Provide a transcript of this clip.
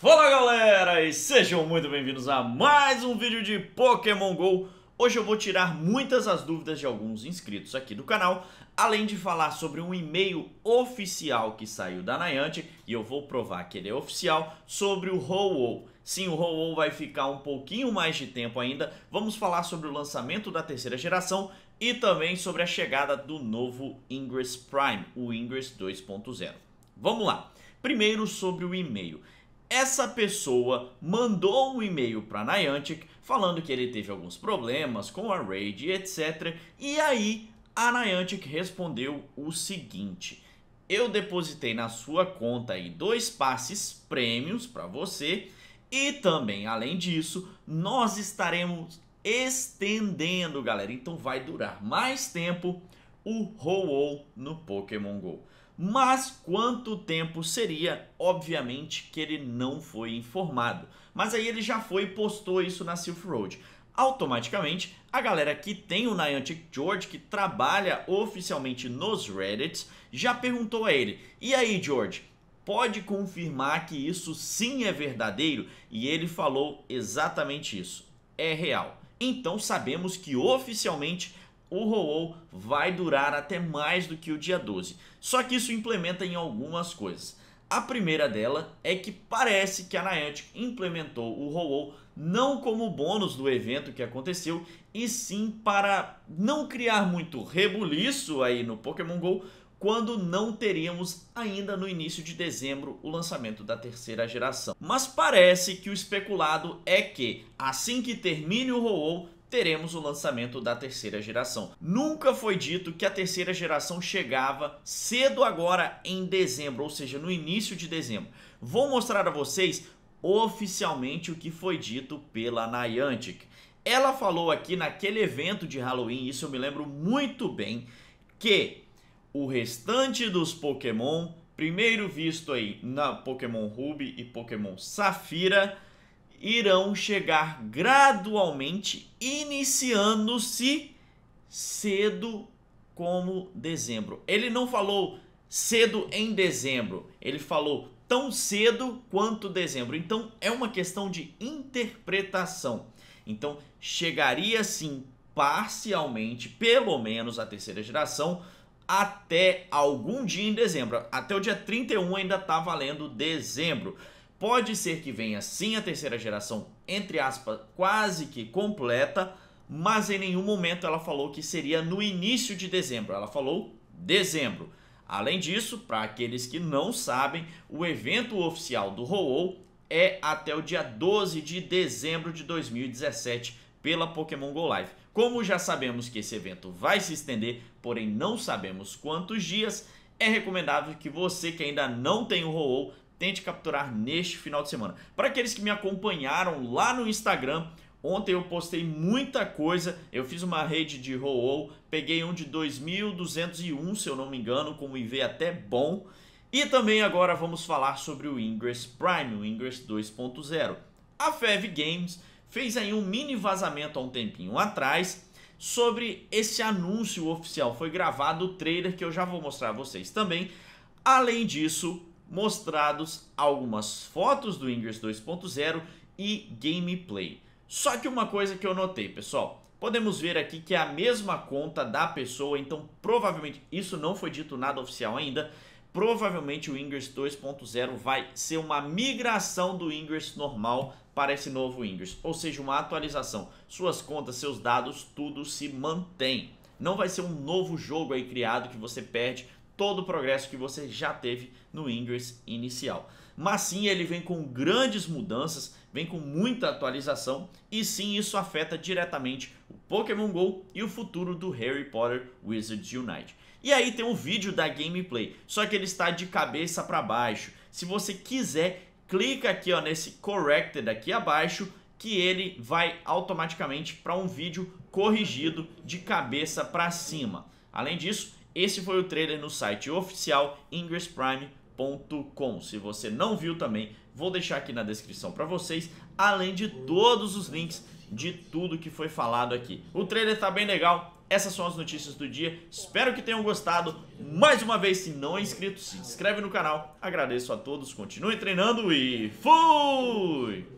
Fala galera e sejam muito bem-vindos a mais um vídeo de Pokémon GO Hoje eu vou tirar muitas as dúvidas de alguns inscritos aqui do canal Além de falar sobre um e-mail oficial que saiu da Niantic E eu vou provar que ele é oficial sobre o Ho-Oh Sim, o Ho-Oh vai ficar um pouquinho mais de tempo ainda Vamos falar sobre o lançamento da terceira geração E também sobre a chegada do novo Ingress Prime, o Ingress 2.0 Vamos lá! Primeiro sobre o e-mail essa pessoa mandou um e-mail para Niantic falando que ele teve alguns problemas com a raid, etc. E aí a Niantic respondeu o seguinte: Eu depositei na sua conta aí dois passes prêmios para você e também, além disso, nós estaremos estendendo, galera. Então vai durar mais tempo o ho -Oh no Pokémon Go mas quanto tempo seria, obviamente que ele não foi informado. Mas aí ele já foi e postou isso na Silk Road. Automaticamente, a galera que tem o Niantic George, que trabalha oficialmente nos Reddits, já perguntou a ele: E aí, George, pode confirmar que isso sim é verdadeiro? E ele falou exatamente isso: é real. Então sabemos que oficialmente o roll vai durar até mais do que o dia 12. Só que isso implementa em algumas coisas. A primeira dela é que parece que a Niantic implementou o roll não como bônus do evento que aconteceu, e sim para não criar muito rebuliço aí no Pokémon GO, quando não teríamos ainda no início de dezembro o lançamento da terceira geração. Mas parece que o especulado é que, assim que termine o roll teremos o lançamento da terceira geração. Nunca foi dito que a terceira geração chegava cedo agora em dezembro, ou seja, no início de dezembro. Vou mostrar a vocês oficialmente o que foi dito pela Niantic. Ela falou aqui naquele evento de Halloween, isso eu me lembro muito bem, que o restante dos Pokémon, primeiro visto aí na Pokémon Ruby e Pokémon Safira, irão chegar gradualmente, iniciando-se cedo como dezembro. Ele não falou cedo em dezembro, ele falou tão cedo quanto dezembro. Então é uma questão de interpretação. Então chegaria sim parcialmente, pelo menos a terceira geração, até algum dia em dezembro. Até o dia 31 ainda está valendo dezembro. Pode ser que venha sim a terceira geração, entre aspas, quase que completa, mas em nenhum momento ela falou que seria no início de dezembro. Ela falou dezembro. Além disso, para aqueles que não sabem, o evento oficial do Ho-Oh é até o dia 12 de dezembro de 2017 pela Pokémon Go Live. Como já sabemos que esse evento vai se estender, porém não sabemos quantos dias, é recomendável que você que ainda não tem o Ho-Oh tente capturar neste final de semana. Para aqueles que me acompanharam lá no Instagram, Ontem eu postei muita coisa, eu fiz uma rede de roll, peguei um de 2.201, se eu não me engano, com um IV até bom. E também agora vamos falar sobre o Ingress Prime, o Ingress 2.0. A Fev Games fez aí um mini vazamento há um tempinho atrás sobre esse anúncio oficial. Foi gravado o trailer que eu já vou mostrar a vocês também. Além disso, mostrados algumas fotos do Ingress 2.0 e gameplay. Só que uma coisa que eu notei, pessoal, podemos ver aqui que é a mesma conta da pessoa, então provavelmente, isso não foi dito nada oficial ainda, provavelmente o Ingress 2.0 vai ser uma migração do Ingress normal para esse novo Ingress, ou seja, uma atualização. Suas contas, seus dados, tudo se mantém. Não vai ser um novo jogo aí criado que você perde todo o progresso que você já teve no Ingress inicial. Mas sim, ele vem com grandes mudanças, vem com muita atualização e sim, isso afeta diretamente o Pokémon GO e o futuro do Harry Potter Wizards Unite. E aí tem um vídeo da gameplay, só que ele está de cabeça para baixo. Se você quiser, clica aqui ó, nesse Corrected aqui abaixo que ele vai automaticamente para um vídeo corrigido de cabeça para cima. Além disso, esse foi o trailer no site oficial ingressprime.com. Se você não viu também, vou deixar aqui na descrição para vocês, além de todos os links de tudo que foi falado aqui. O trailer está bem legal, essas são as notícias do dia. Espero que tenham gostado. Mais uma vez, se não é inscrito, se inscreve no canal. Agradeço a todos, continue treinando e fui!